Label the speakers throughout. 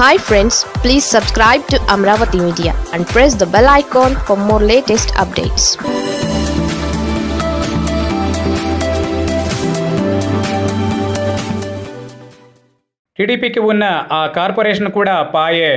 Speaker 1: hi friends please subscribe to Amaravati media and press the bell icon for more latest updates టీడీపీకి ఉన్న ఆ corporation కూడా పాయే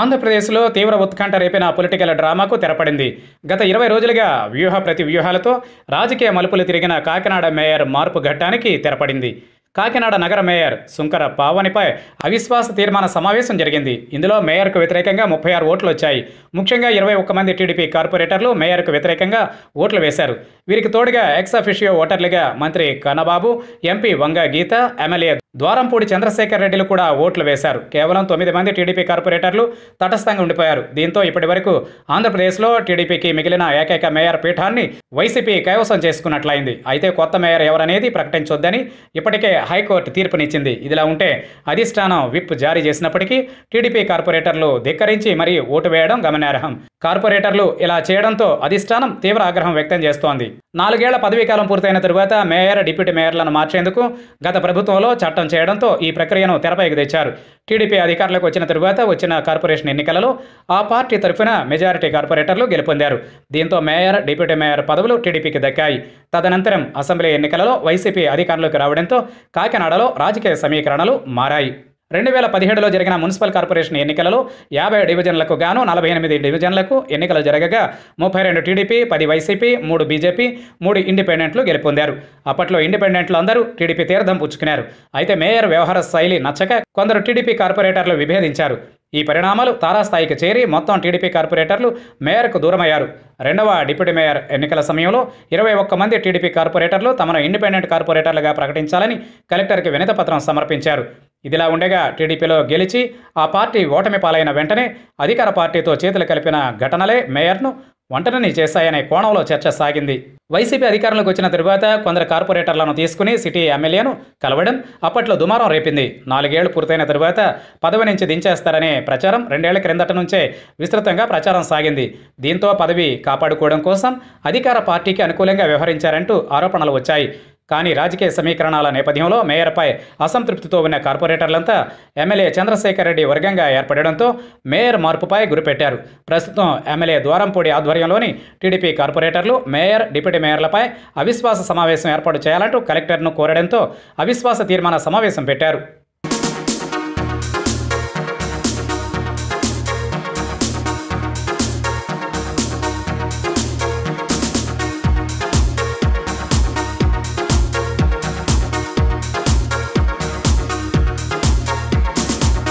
Speaker 1: ఆంధ్రప్రదేశ్లో తీవ్ర ఉత్కంఠ రేపిన పొలిటికల్ డ్రామాకు తెరపడింది గత ఇరవై రోజులుగా వ్యూహ ప్రతి వ్యూహాలతో రాజకీయ మలుపులు తిరిగిన కాకినాడ మేయర్ మార్పు ఘట్టానికి తెరపడింది కాకినాడ నగర మేయర్ సుంకర పావనిపై అవిశ్వాస తీర్మాన సమావేశం జరిగింది ఇందులో మేయర్కు వ్యతిరేకంగా ముప్పై ఆరు ఓట్లు వచ్చాయి ముఖ్యంగా ఇరవై ఒక్క మంది టీడీపీ కార్పొరేటర్లు మేయర్కు వ్యతిరేకంగా ఓట్లు వేశారు వీరికి తోడుగా ఎక్స్ అఫిషియో ఓటర్లుగా మంత్రి కన్నబాబు ఎంపీ వంగ గీత ఎమ్మెల్యే ద్వారంపూడి చంద్రశేఖర్ రెడ్డిలు కూడా ఓట్లు వేశారు కేవలం తొమ్మిది మంది టీడీపీ కార్పొరేటర్లు తటస్థంగా ఉండిపోయారు దీంతో ఇప్పటి వరకు ఆంధ్రప్రదేశ్లో టీడీపీకి మిగిలిన ఏకైక మేయర్ పీఠాన్ని వైసీపీ కైవసం చేసుకున్నట్లయింది అయితే కొత్త మేయర్ ఎవరనేది ప్రకటించొద్దని ఇప్పటికే హైకోర్టు తీర్పునిచ్చింది ఇదిలా ఉంటే అధిష్టానం విప్ జారీ చేసినప్పటికీ టీడీపీ కార్పొరేటర్లు ధిక్కరించి మరీ ఓటు వేయడం గమనార్హం కార్పొరేటర్లు ఇలా చేయడంతో అధిష్టానం తీవ్ర ఆగ్రహం వ్యక్తం చేస్తోంది నాలుగేళ్ల పదవీకాలం పూర్తయిన తరువాత మేయర్ డిప్యూటీ మేయర్లను మార్చేందుకు గత ప్రభుత్వంలో చట్టం పోరాటం చేయడంతో ఈ ప్రక్రియను తెరపైకి తెచ్చారు టీడీపీ అధికారులకు వచ్చిన తరువాత వచ్చిన కార్పొరేషన్ ఎన్నికలలో ఆ పార్టీ తరఫున మెజారిటీ కార్పొరేటర్లు గెలుపొందారు దీంతో మేయర్ డిప్యూటీ మేయర్ పదవులు టీడీపీకి దక్కాయి తదనంతరం అసెంబ్లీ ఎన్నికలలో వైసీపీ అధికారంలోకి రావడంతో కాకినాడలో రాజకీయ సమీకరణలు మారాయి రెండు వేల పదిహేడులో జరిగిన మున్సిపల్ కార్పొరేషన్ ఎన్నికలలో యాభై డివిజన్లకు గాను నలభై ఎనిమిది డివిజన్లకు ఎన్నికలు జరగగా ముప్పై రెండు టీడీపీ పది వైసీపీ మూడు బీజేపీ మూడు ఇండిపెండెంట్లు గెలుపొందారు అప్పట్లో ఇండిపెండెంట్లు అందరూ టీడీపీ తీర్థం పుచ్చుకున్నారు అయితే మేయర్ వ్యవహార శైలి నచ్చక కొందరు టీడీపీ కార్పొరేటర్లు విభేదించారు ఈ పరిణామాలు తారాస్థాయికి చేరి మొత్తం టీడీపీ కార్పొరేటర్లు మేయర్కు దూరమయ్యారు రెండవ డిప్యూటీ మేయర్ ఎన్నికల సమయంలో ఇరవై ఒక్క మంది టీడీపీ కార్పొరేటర్లు తమను ఇండిపెండెంట్ కార్పొరేటర్లుగా ప్రకటించాలని కలెక్టర్కి వినతపత్రం సమర్పించారు ఇదిలా ఉండగా టీడీపీలో గెలిచి ఆ పార్టీ ఓటమి పాలైన వెంటనే అధికార పార్టీతో చేతులు కలిపిన ఘటనలే మేయర్ను వంటనని చేశాయనే కోణంలో చర్చ సాగింది వైసీపీ అధికారంలోకి వచ్చిన తరువాత కొందరు కార్పొరేటర్లను తీసుకుని సిటీ ఎమ్మెల్యేను కలవడం అప్పట్లో దుమారం రేపింది నాలుగేళ్లు పూర్తయిన తరువాత పదవి నుంచి దించేస్తారనే ప్రచారం రెండేళ్ల క్రిందట నుంచే విస్తృతంగా ప్రచారం సాగింది దీంతో పదవి కాపాడుకోవడం కోసం అధికార పార్టీకి అనుకూలంగా వ్యవహరించారంటూ ఆరోపణలు వచ్చాయి కానీ రాజకీయ సమీకరణాల నేపథ్యంలో మేయర్పై అసంతృప్తితో ఉన్న కార్పొరేటర్లంతా ఎమ్మెల్యే చంద్రశేఖర్ రెడ్డి వర్గంగా ఏర్పడడంతో మేయర్ మార్పుపై గురిపెట్టారు ప్రస్తుతం ఎమ్మెల్యే ద్వారంపూడి ఆధ్వర్యంలోని టీడీపీ కార్పొరేటర్లు మేయర్ డిప్యూటీ మేయర్లపై అవిశ్వాస సమావేశం ఏర్పాటు చేయాలంటూ కలెక్టర్ను కోరడంతో అవిశ్వాస తీర్మాన సమావేశం పెట్టారు